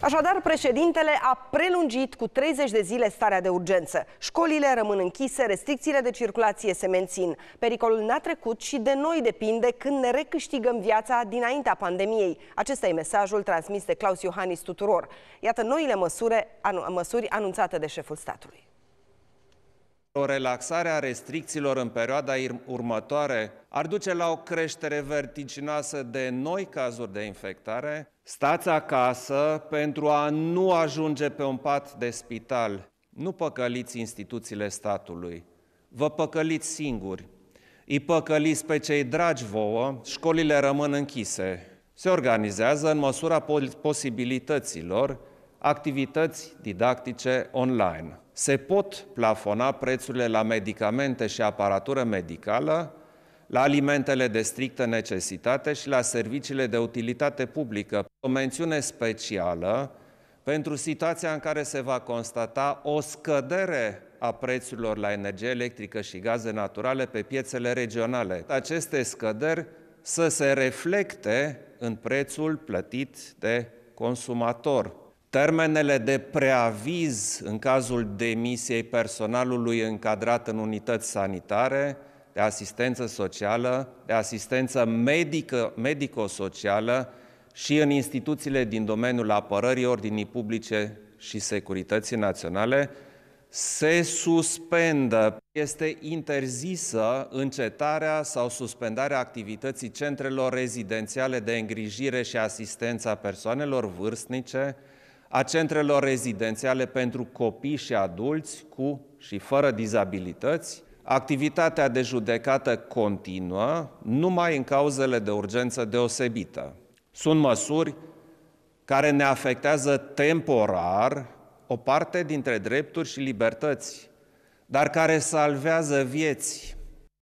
Așadar, președintele a prelungit cu 30 de zile starea de urgență. Școlile rămân închise, restricțiile de circulație se mențin. Pericolul n-a trecut și de noi depinde când ne recâștigăm viața dinaintea pandemiei. Acesta e mesajul transmis de Claus Iohannis tuturor. Iată noile măsuri anunțate de șeful statului. O relaxare a restricțiilor în perioada următoare ar duce la o creștere vertiginoasă de noi cazuri de infectare. Stați acasă pentru a nu ajunge pe un pat de spital. Nu păcăliți instituțiile statului. Vă păcăliți singuri. Îi păcăliți pe cei dragi vouă, școlile rămân închise. Se organizează în măsura posibilităților activități didactice online. Se pot plafona prețurile la medicamente și aparatură medicală, la alimentele de strictă necesitate și la serviciile de utilitate publică. O mențiune specială pentru situația în care se va constata o scădere a prețurilor la energie electrică și gaze naturale pe piețele regionale. Aceste scăderi să se reflecte în prețul plătit de consumator. Termenele de preaviz în cazul demisiei personalului încadrat în unități sanitare, de asistență socială, de asistență medică, medico-socială și în instituțiile din domeniul apărării, ordinii publice și securității naționale, se suspendă, este interzisă încetarea sau suspendarea activității centrelor rezidențiale de îngrijire și a persoanelor vârstnice, a centrelor rezidențiale pentru copii și adulți cu și fără dizabilități, activitatea de judecată continuă numai în cauzele de urgență deosebită. Sunt măsuri care ne afectează temporar o parte dintre drepturi și libertăți, dar care salvează vieți